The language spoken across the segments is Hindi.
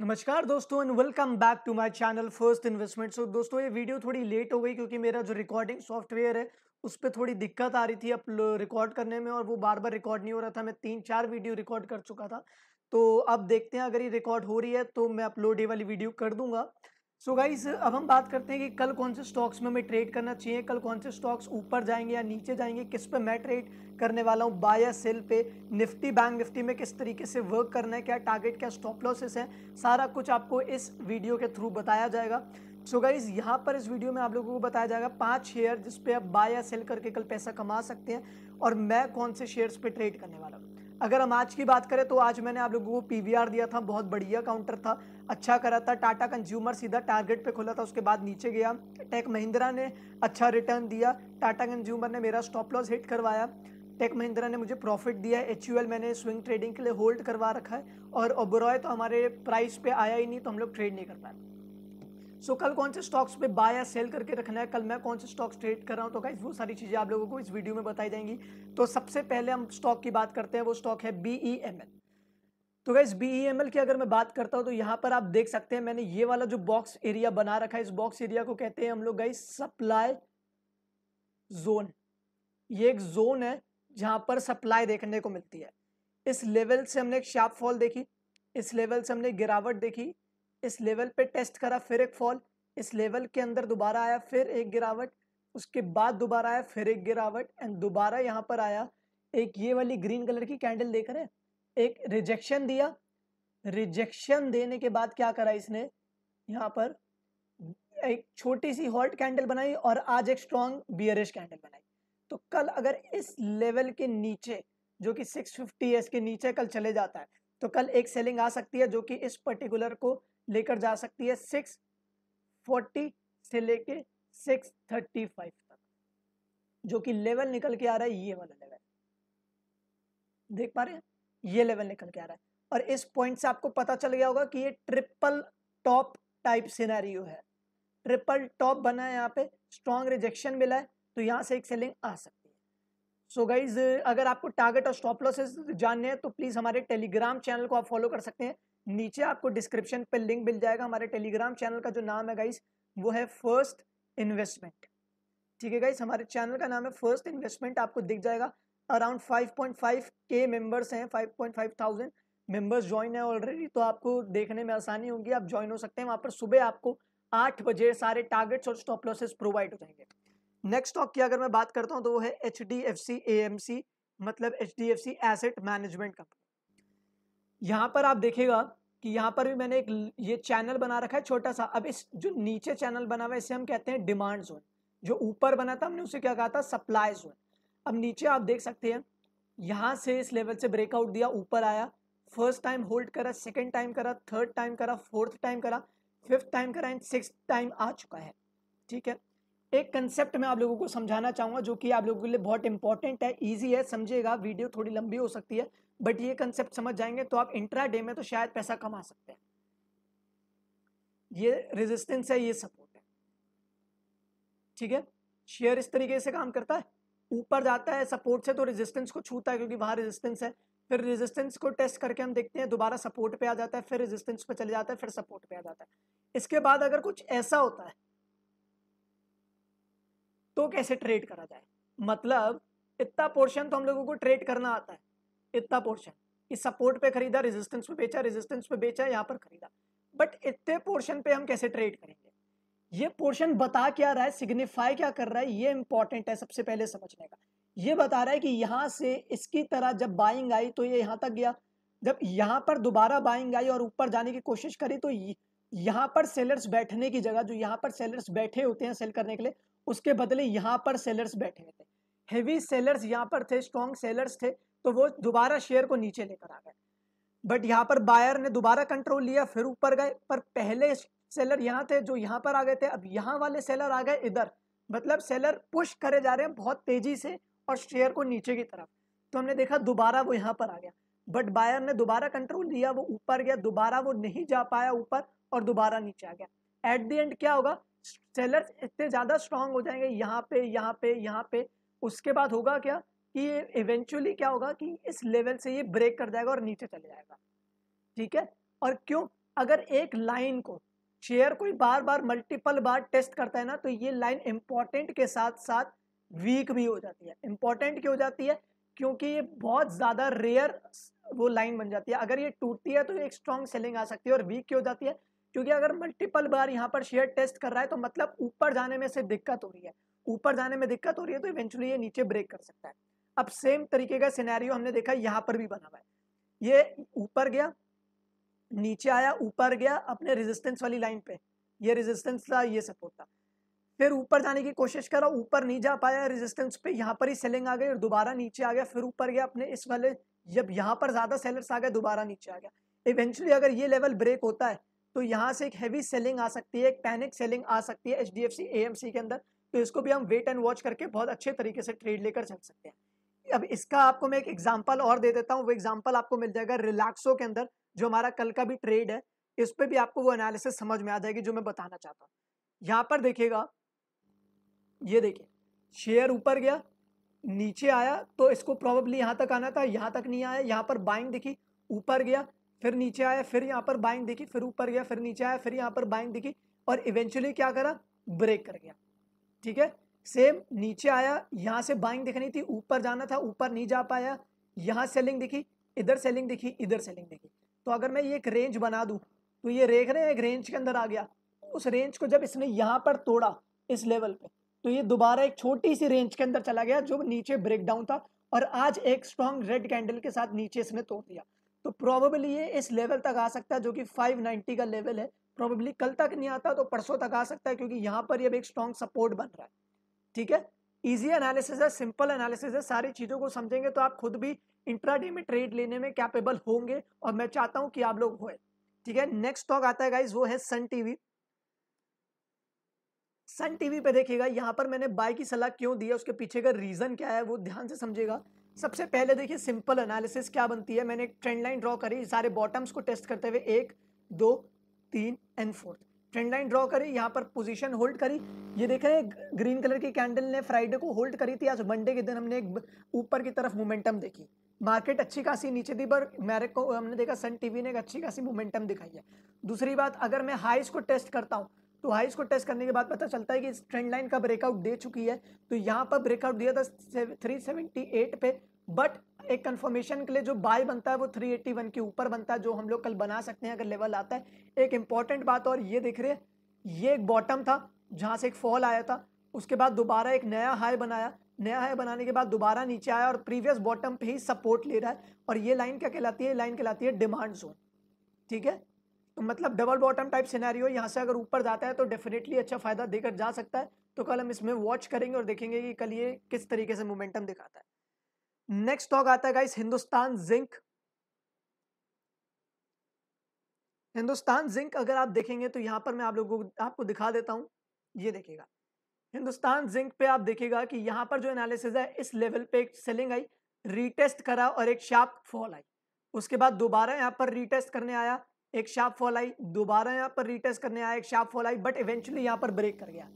नमस्कार दोस्तों and welcome back to my channel first investment so दोस्तों ये वीडियो थोड़ी लेट हो गई क्योंकि मेरा जो रिकॉर्डिंग सॉफ्टवेयर है उस पर थोड़ी दिक्कत आ रही थी अब रिकॉर्ड करने में और वो बार बार रिकॉर्ड नहीं हो रहा था मैं तीन चार वीडियो रिकॉर्ड कर चुका था तो अब देखते हैं अगर ये रिकॉर्ड हो रही है तो मैं अपलोड ये वाली वीडियो कर दूंगा सो so गाइस अब हम बात करते हैं कि कल कौन से स्टॉक्स में हमें ट्रेड करना चाहिए कल कौन से स्टॉक्स ऊपर जाएंगे या नीचे जाएंगे किस पे मैं ट्रेड करने वाला हूँ बाय या सेल पे निफ्टी बैंक निफ्टी में किस तरीके से वर्क करना है क्या टारगेट क्या स्टॉप लॉसेस है सारा कुछ आपको इस वीडियो के थ्रू बताया जाएगा सो so गाइज यहाँ पर इस वीडियो में आप लोगों को बताया जाएगा पाँच शेयर जिसपे आप बाय या सेल करके कल पैसा कमा सकते हैं और मैं कौन से शेयर्स पे ट्रेड करने वाला हूँ अगर हम आज की बात करें तो आज मैंने आप लोगों को पीवीआर दिया था बहुत बढ़िया काउंटर था अच्छा करा था टाटा कंज्यूमर सीधा टारगेट पे खुला था उसके बाद नीचे गया टेक महिंद्रा ने अच्छा रिटर्न दिया टाटा कंज्यूमर ने मेरा स्टॉप लॉस हिट करवाया टेक महिंद्रा ने मुझे प्रॉफिट दिया है एच मैंने स्विंग ट्रेडिंग के लिए होल्ड करवा रखा है और ओबरॉय तो हमारे प्राइस पे आया ही नहीं तो हम लोग ट्रेड नहीं कर पाए सो so, कल कौन से स्टॉक्स पे बाय या सेल करके रखना है कल मैं कौन से स्टॉक्स ट्रेड कर रहा हूँ तो गाइज वो सारी चीज़ें आप लोगों को इस वीडियो में बताई जाएंगी तो सबसे पहले हम स्टॉक की बात करते हैं वो स्टॉक है बी ई एम एल तो guys B E M L की अगर मैं बात करता हूँ तो यहाँ पर आप देख सकते हैं मैंने ये वाला जो बॉक्स एरिया बना रखा है इस बॉक्स एरिया को कहते हैं हम लोग गाइज सप्लाई जोन ये एक जोन है जहाँ पर सप्लाई देखने को मिलती है इस लेवल से हमने एक शार्प फॉल देखी इस लेवल से हमने गिरावट देखी इस लेवल पे टेस्ट करा फिर एक फॉल इस लेवल के अंदर दोबारा आया फिर एक गिरावट उसके बाद दोबारा आया फिर एक गिरावट एंड दोबारा यहाँ पर आया एक ये वाली ग्रीन कलर की कैंडल देख रहे हैं एक रिजेक्शन दिया रिजेक्शन देने के बाद क्या करा इसने यहाँ पर एक छोटी सी हॉट कैंडल बनाई और आज एक स्ट्रॉन्ग बियरिश कैंडल बनाई तो कल अगर इस लेवल के नीचे जो कि 650 है के नीचे कल चले जाता है तो कल एक सेलिंग आ सकती है जो कि इस पर्टिकुलर को लेकर जा सकती है 640 से लेके 635 तक जो कि लेवल निकल के आ रहा है ये वाला लेवल देख पा रहे हैं ये लेवल निकल के आ रहा है और इस पॉइंट से आपको पता चल गया होगा कि ये ट्रिपल टॉप टाइप सिनेरियो है ट्रिपल टॉप बना है यहाँ पे स्ट्रॉन्ग रिजेक्शन मिला है तो यहाँ से एक सेलिंग आ सकती है सो so गाइज अगर आपको टारगेट और स्टॉप लॉसेस जानने हैं तो प्लीज़ हमारे टेलीग्राम चैनल को आप फॉलो कर सकते हैं नीचे आपको डिस्क्रिप्शन पर लिंक मिल जाएगा हमारे टेलीग्राम चैनल का जो नाम है गाइज वो है फर्स्ट इन्वेस्टमेंट ठीक है गाइज हमारे चैनल का नाम है फर्स्ट इन्वेस्टमेंट आपको दिख जाएगा अराउंड 5.5 के मेंबर्स हैं 5.5 थाउजेंड मेंबर्स ज्वाइन है ऑलरेडी तो आपको देखने में आसानी होगी आप ज्वाइन हो सकते हैं वहां पर सुबह आपको आठ बजे सारे टारगेट्स और स्टॉप लॉसेस प्रोवाइड हो जाएंगे नेक्स्ट स्टॉक की अगर मैं बात करता हूँ तो वो है H D F C A M C मतलब H D F C asset management company यहाँ पर आप देखेगा कि यहाँ पर भी मैंने एक ये चैनल बना रखा है छोटा सा अब इस जो नीचे चैनल बना हुआ है इसे हम कहते हैं डिमांड जोन जो ऊपर बना था हमने उसे क्या कहा था सप्लाई जोन अब नीचे आप देख सकते हैं यहाँ से इस लेवल से ब्रेकआउट दिया ऊपर आया फर्स्ट टाइम होल्ड करा सेकेंड टाइम करा थर्ड टाइम करा फोर्थ टाइम करा फिफ्थ टाइम करा एंड सिक्स टाइम आ चुका है ठीक है एक कंसेप्ट मैं आप लोगों को समझाना चाहूँगा जो कि आप लोगों के लिए बहुत इंपॉर्टेंट है ईजी है समझेगा वीडियो थोड़ी लंबी हो सकती है बट ये कंसेप्ट समझ जाएंगे तो आप इंट्रा डे में तो शायद पैसा कमा सकते हैं ये रेजिस्टेंस है ये सपोर्ट है ठीक है शेयर इस तरीके से काम करता है ऊपर जाता है सपोर्ट से तो रेजिस्टेंस को छूता है क्योंकि वहाँ रेजिस्टेंस है फिर रेजिस्टेंस को टेस्ट करके हम देखते हैं दोबारा सपोर्ट पे आ जाता है फिर रेजिस्टेंस पे चले जाता है फिर सपोर्ट पे आ जाता है इसके बाद अगर कुछ ऐसा होता है तो कैसे ट्रेड करा जाए मतलब इतना पोर्शन तो हम लोगों को ट्रेड करना आता है इतना पोर्शन इस सपोर्ट पे खरीदा रेजिस्टेंस पे बेचा रेजिस्टेंस पे बेचा यहाँ पर खरीदा बट इतने पोर्शन पे हम कैसे ट्रेड करेंगे ये पोर्शन बता क्या रहा है सिग्निफाई क्या कर रहा है ये इंपॉर्टेंट है सबसे पहले समझने का ये बता रहा है कि यहाँ से इसकी तरह जब बाइंग आई तो ये यहाँ तक गया जब यहाँ पर दोबारा बाइंग आई और ऊपर जाने की कोशिश करी तो यहाँ पर सेलर्स बैठने की जगह जो यहाँ पर सेलर्स बैठे होते हैं सेल करने के लिए उसके बदले यहाँ पर सेलर्स बैठे हुए थे हेवी सेलर्स यहाँ पर थे स्ट्रॉन्ग सेलर्स थे तो वो दोबारा शेयर को नीचे लेकर आ गए बट यहाँ पर बायर ने दोबारा कंट्रोल लिया फिर ऊपर गए पर पहले सेलर यहाँ थे जो यहाँ पर आ गए थे अब यहाँ वाले सेलर आ गए इधर मतलब सेलर पुश करे जा रहे हैं बहुत तेजी से और शेयर को नीचे की तरफ तो हमने देखा दोबारा वो यहाँ पर आ गया बट बायर ने दोबारा कंट्रोल लिया वो ऊपर गया दोबारा वो नहीं जा पाया ऊपर और दोबारा नीचे आ गया एट द एंड क्या होगा सेलर इतने ज़्यादा स्ट्रांग हो जाएंगे यहाँ पे यहाँ पे यहाँ पे उसके बाद होगा क्या कि ये इवेंचुअली क्या होगा कि इस लेवल से ये ब्रेक कर जाएगा और नीचे चले जाएगा ठीक है और क्यों अगर एक लाइन को शेयर कोई बार बार मल्टीपल बार टेस्ट करता है ना तो ये लाइन इंपॉर्टेंट के साथ साथ वीक भी हो जाती है इंपॉर्टेंट क्यों हो जाती है क्योंकि ये बहुत ज़्यादा रेयर वो लाइन बन जाती है अगर ये टूटती है तो एक स्ट्रॉन्ग सेलिंग आ सकती है और वीक क्यों हो जाती है क्योंकि अगर मल्टीपल बार यहाँ पर शेयर टेस्ट कर रहा है तो मतलब ऊपर जाने में से दिक्कत हो रही है ऊपर जाने में दिक्कत हो रही है तो इवेंचुअली ये नीचे ब्रेक कर सकता है अब सेम तरीके का सिनेरियो हमने देखा यहाँ पर भी बना हुआ है ये ऊपर गया नीचे आया ऊपर गया अपने रेजिस्टेंस वाली लाइन पे ये रेजिस्टेंस था ये सपोर्ट था फिर ऊपर जाने की कोशिश करा ऊपर नहीं जा पाया रेजिस्टेंस पे यहाँ पर ही सेलिंग आ गई और दोबारा नीचे आ गया फिर ऊपर गया अपने इस वाले जब यहाँ पर ज़्यादा सेलर्स आ गए दोबारा नीचे आ गया इवेंचुअली अगर ये लेवल ब्रेक होता है तो यहाँ से एक हैवी सेलिंग आ सकती है एक पैनिक सेलिंग आ सकती है एच डी के अंदर तो इसको भी हम वेट एंड वॉच करके बहुत अच्छे तरीके से ट्रेड लेकर चल सकते हैं अब इसका आपको मैं एक एग्जाम्पल और दे देता हूँ वो एग्जाम्पल आपको मिल जाएगा रिलैक्सो के अंदर जो हमारा कल का भी ट्रेड है इस पर भी आपको वो एनालिसिस समझ में आ जाएगी जो मैं बताना चाहता हूँ यहाँ पर देखिएगा ये देखिए शेयर ऊपर गया नीचे आया तो इसको प्रॉब्लली यहाँ तक आना था यहाँ तक नहीं आया यहाँ पर बाइंग दिखी ऊपर गया फिर नीचे आया फिर यहाँ पर बाइंग दिखी फिर ऊपर गया फिर नीचे आया फिर यहाँ पर बाइंग दिखी और इवेंचुअली क्या करा ब्रेक कर गया ठीक है सेम नीचे आया यहाँ से बाइंग दिखनी थी ऊपर जाना था ऊपर नहीं जा पाया यहाँ सेलिंग दिखी इधर सेलिंग दिखी इधर सेलिंग दिखी तो अगर मैं ये एक रेंज बना दूँ तो ये देख रहे हैं एक रेंज के अंदर आ गया उस रेंज को जब इसने यहाँ पर तोड़ा इस लेवल पर तो ये दोबारा एक छोटी सी रेंज के अंदर चला गया जो नीचे ब्रेक डाउन था और आज एक स्ट्रॉन्ग रेड कैंडल के साथ नीचे इसने तोड़ दिया तो प्रॉबेबली ये इस लेवल तक आ सकता है जो कि 590 का लेवल है प्रॉबेबली कल तक नहीं आता तो परसों तक आ सकता है क्योंकि यहाँ पर ये एक स्ट्रॉन्ग सपोर्ट बन रहा है ठीक है इजी एनालिसिस है सिंपल एनालिसिस है सारी चीज़ों को समझेंगे तो आप खुद भी इंट्राडे में ट्रेड लेने में कैपेबल होंगे और मैं चाहता हूं कि आप लोग होए ठीक है नेक्स्ट स्टॉक आता है गाइज वो है सन टीवी सन टीवी पे देखिएगा यहाँ पर मैंने बाय की सलाह क्यों दी है उसके पीछे का रीज़न क्या है वो ध्यान से समझेगा सबसे पहले देखिए सिंपल एनालिसिस क्या बनती है मैंने एक ट्रेंड लाइन ड्रॉ करी सारे बॉटम्स को टेस्ट करते हुए एक दो तीन and fourth trend line draw करी यहाँ पर पोजीशन होल्ड करी ये देख रहे हैं ग्रीन कलर की कैंडल ने फ्राइडे को होल्ड करी थी आज मंडे के दिन हमने एक ऊपर की तरफ मोमेंटम देखी मार्केट अच्छी खासी नीचे थी पर मैरिक को हमने देखा सन टीवी ने एक अच्छी खासी मोमेंटम दिखाई है दूसरी बात अगर मैं हाइस को टेस्ट करता हूँ तो हाइस को टेस्ट करने के बाद पता चलता है कि इस ट्रेंड लाइन का ब्रेकआउट दे चुकी है तो यहाँ पर ब्रेकआउट दिया था थ्री पे बट एक कंफर्मेशन के लिए जो बाय बनता है वो 381 के ऊपर बनता है जो हम लोग कल बना सकते हैं अगर लेवल आता है एक इंपॉर्टेंट बात और ये देख रहे ये एक बॉटम था जहाँ से एक फॉल आया था उसके बाद दोबारा एक नया हाई बनाया नया हाई बनाने के बाद दोबारा नीचे आया और प्रीवियस बॉटम पे ही सपोर्ट ले रहा है और ये लाइन क्या कहलाती है लाइन कहलाती है डिमांड जोन ठीक है तो मतलब डबल बॉटम टाइप सिनेरियो यहाँ से अगर ऊपर जाता है तो डेफिनेटली अच्छा फ़ायदा देकर जा सकता है तो कल हम इसमें वॉच करेंगे और देखेंगे कि कल ये किस तरीके से मोमेंटम दिखाता है नेक्स्ट स्टॉक आता है guys Hindustan zinc Hindustan zinc अगर आप देखेंगे तो यहां पर मैं आप लोगों को आपको दिखा देता हूं ये देखिएगा हिंदुस्तान जिंक पे आप देखिएगा कि यहां पर जो एनालिसिस है इस लेवल पे एक सेलिंग आई रीटेस्ट करा और एक शार्प फॉल आई उसके बाद दोबारा यहां पर रीटेस्ट करने आया एक शार्प फॉल आई दोबारा यहां पर रीटेस्ट करने आया एक शार्प फॉल आई बट इवेंचुअली यहां पर ब्रेक कर गया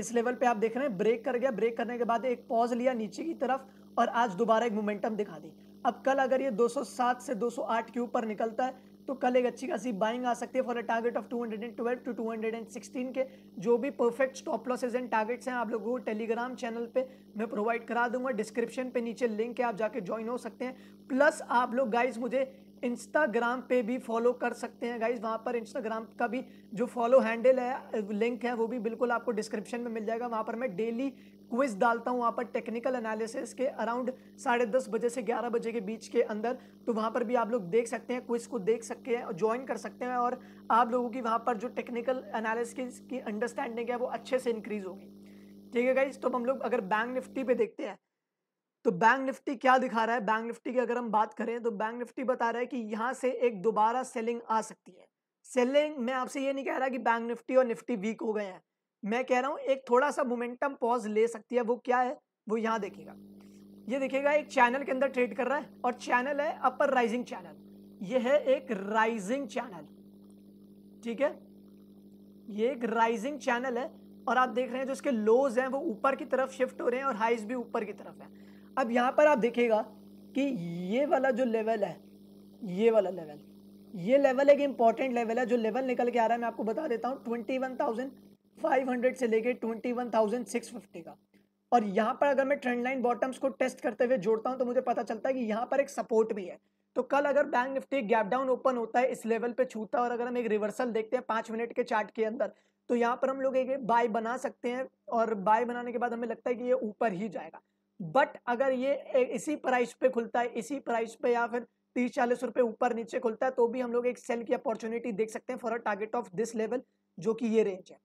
इस लेवल पे आप देख रहे हैं ब्रेक कर गया ब्रेक करने के बाद एक पॉज लिया नीचे की तरफ और आज दोबारा एक मोमेंटम दिखा दी अब कल अगर ये 207 से 208 के ऊपर निकलता है तो कल एक अच्छी खासी बाइंग आ सकती है for a target of 212 to 216 के जो भी perfect stop losses and targets हैं आप लोगों को टेलीग्राम चैनल पे मैं प्रोवाइड करा दूंगा डिस्क्रिप्शन पे नीचे लिंक है आप जाके ज्वाइन हो सकते हैं प्लस आप लोग गाइज मुझे इंस्टाग्राम पे भी फॉलो कर सकते हैं गाइज वहाँ पर इंस्टाग्राम का भी जो फॉलो हैंडल है लिंक है वो भी बिल्कुल आपको डिस्क्रिप्शन में मिल जाएगा वहाँ पर मैं डेली क्विज डालता हूँ वहाँ पर टेक्निकल एनालिसिस के अराउंड साढ़े दस बजे से ग्यारह बजे के बीच के अंदर तो वहाँ पर भी आप लोग देख सकते हैं क्विज को देख सकते हैं और ज्वाइन कर सकते हैं और आप लोगों की वहाँ पर जो टेक्निकल एनालिसिस की अंडरस्टैंडिंग है वो अच्छे से इंक्रीज होगी ठीक है गाइज तो हम लोग अगर बैंक निफ्टी पे देखते हैं तो बैंक निफ्टी क्या दिखा रहा है बैंक निफ्टी की अगर हम बात करें तो बैंक निफ्टी बता रहा है कि यहाँ से एक दोबारा सेलिंग आ सकती है सेलिंग मैं आपसे ये नहीं कह रहा कि बैंक निफ्टी और निफ्टी वीक हो गए हैं मैं कह रहा हूँ एक थोड़ा सा मोमेंटम पॉज ले सकती है वो क्या है वो यहाँ देखेगा ये देखेगा एक चैनल के अंदर ट्रेड कर रहा है और चैनल है अपर राइजिंग चैनल ये है एक राइजिंग चैनल ठीक है ये एक राइजिंग चैनल है और आप देख रहे हैं जो इसके लोज हैं वो ऊपर की तरफ शिफ्ट हो रहे हैं और हाइज भी ऊपर की तरफ है अब यहाँ पर आप देखेगा कि ये वाला जो लेवल है ये वाला लेवल ये लेवल एक इम्पॉर्टेंट लेवल है जो लेवल निकल के आ रहा है मैं आपको बता देता हूँ ट्वेंटी वन थाउजेंड 500 से लेके 21,650 का और यहाँ पर अगर मैं ट्रेंड लाइन बॉटम्स को टेस्ट करते हुए जोड़ता हूँ तो मुझे पता चलता है कि यहाँ पर एक सपोर्ट भी है तो कल अगर bank Nifty gap down open होता है इस लेवल पे छूता और अगर हम एक रिवर्सल देखते हैं पाँच मिनट के चार्ट के अंदर तो यहाँ पर हम लोग एक बाय बना सकते हैं और बाय बनाने के बाद हमें लगता है कि ये ऊपर ही जाएगा बट अगर ये इसी प्राइस पे खुलता है इसी प्राइस पे या फिर तीस चालीस रुपये ऊपर नीचे खुलता है तो भी हम लोग एक सेल की अपॉर्चुनिटी देख सकते हैं for a target of this level जो कि ये रेंज है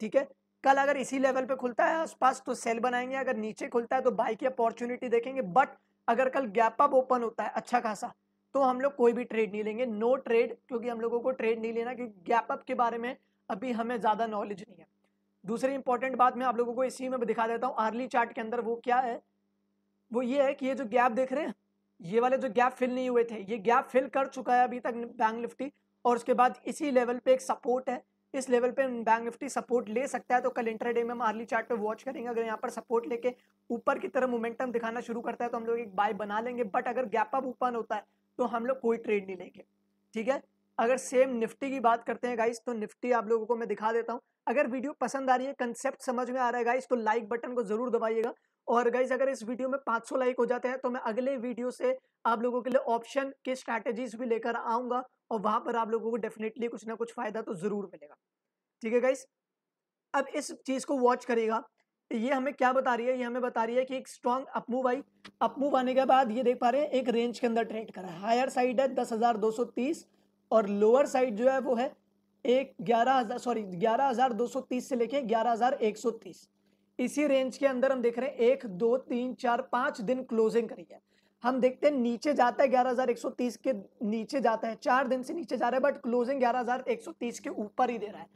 ठीक है कल अगर इसी लेवल पे खुलता है आसपास तो सेल बनाएंगे अगर नीचे खुलता है तो बाई की अपॉर्चुनिटी देखेंगे बट अगर कल गैप अप ओपन होता है अच्छा खासा तो हम लोग कोई भी ट्रेड नहीं लेंगे नो ट्रेड क्योंकि हम लोगों को ट्रेड नहीं लेना क्योंकि गैप अप के बारे में अभी हमें ज़्यादा नॉलेज नहीं है दूसरी इंपॉर्टेंट बात मैं आप लोगों को इसी में दिखा देता हूँ आर्ली चार्ट के अंदर वो क्या है वो ये है कि ये जो गैप देख रहे हैं ये वाले जो गैप फिल नहीं हुए थे ये गैप फिल कर चुका है अभी तक बैंक निफ्टी और उसके बाद इसी लेवल पे एक सपोर्ट है इस लेवल पे बैंक निफ्टी सपोर्ट ले सकता है तो कल इंटरडे में हम आर्ली चार्ट पे वॉच करेंगे अगर यहाँ पर सपोर्ट लेके ऊपर की तरह मोमेंटम दिखाना शुरू करता है तो हम लोग एक बाय बना लेंगे बट अगर गैप अप ओपन होता है तो हम लोग कोई ट्रेड नहीं लेंगे ठीक है अगर सेम निफ्टी की बात करते हैं गाइस तो निफ्टी आप लोगों को मैं दिखा देता हूँ अगर वीडियो पसंद आ रही है कंसेप्ट समझ में आ रहा है गाइस तो लाइक बटन को जरूर दबाइएगा और गाइज अगर इस वीडियो में 500 लाइक हो जाते हैं तो मैं अगले वीडियो से आप लोगों के लिए ऑप्शन के स्ट्रैटेजीज भी लेकर आऊँगा और वहाँ पर आप लोगों को डेफिनेटली कुछ ना कुछ फ़ायदा तो ज़रूर मिलेगा ठीक है गाइज अब इस चीज़ को वॉच करेगा ये हमें क्या बता रही है ये हमें बता रही है कि एक स्ट्रॉन्ग अपमूव आई अपमूव आने के बाद ये देख पा रहे हैं एक रेंज के अंदर ट्रेड करा है हायर साइड है दस हज़ार दो सौ तीस और लोअर साइड जो है वो है एक ग्यारह हज़ार सॉरी ग्यारह हज़ार दो सौ तीस से लेके ग्यारह हज़ार एक सौ तीस इसी रेंज के अंदर हम देख रहे हैं एक दो तीन चार पांच दिन क्लोजिंग करी है हम देखते हैं नीचे जाता है 11,130 के नीचे जाता है चार दिन से नीचे जा रहा है बट क्लोजिंग 11,130 के ऊपर ही दे रहा है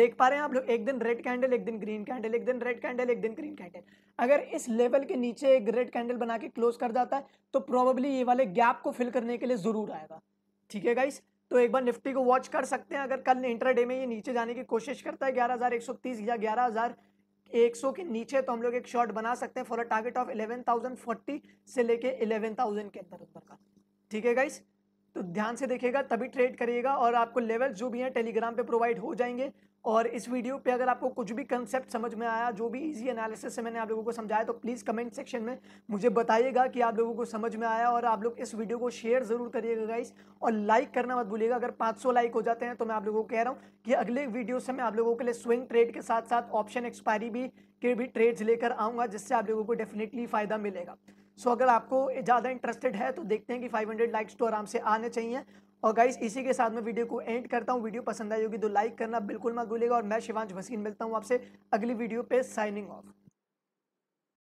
देख पा रहे हैं आप लोग एक दिन रेड कैंडल एक दिन ग्रीन कैंडल एक दिन रेड कैंडल एक दिन ग्रीन कैंडल अगर इस लेवल के नीचे एक रेड कैंडल बना के क्लोज कर जाता है तो प्रॉबेबली ये वाले गैप को फिल करने के लिए ज़रूर आएगा ठीक है गाइस तो एक बार निफ्टी को वॉच कर सकते हैं अगर कल इंटरडे में ये नीचे जाने की कोशिश करता है तीस या ग्यारह 100 के नीचे तो हम लोग एक शॉट बना सकते हैं फॉर अ टारगेट ऑफ 11,040 से लेके 11,000 के अंदर अंदर का ठीक है गाइस तो ध्यान से देखिएगा तभी ट्रेड करिएगा और आपको लेवल जो भी हैं टेलीग्राम पे प्रोवाइड हो जाएंगे और इस वीडियो पे अगर आपको कुछ भी कंसेप्ट समझ में आया जो भी इजी एनालिसिस से मैंने आप लोगों को समझाया तो प्लीज़ कमेंट सेक्शन में मुझे बताइएगा कि आप लोगों को समझ में आया और आप लोग इस वीडियो को शेयर ज़रूर करिएगा गाइस और लाइक करना मत भूलिएगा अगर 500 लाइक हो जाते हैं तो मैं आप लोगों को कह रहा हूँ कि अगले वीडियो से मैं आप लोगों के लिए स्विंग ट्रेड के साथ साथ ऑप्शन एक्सपायरी भी के भी ट्रेड्स लेकर आऊँगा जिससे आप लोगों को डेफिनेटली फ़ायदा मिलेगा सो so, अगर आपको ज़्यादा इंटरेस्टेड है तो देखते हैं कि 500 लाइक्स तो आराम से आने चाहिए और गाइस इसी के साथ मैं वीडियो को एंड करता हूँ वीडियो पसंद आई होगी तो लाइक करना बिल्कुल मत भूलेगा और मैं शिवांश भसीन मिलता हूँ आपसे अगली वीडियो पे साइनिंग ऑफ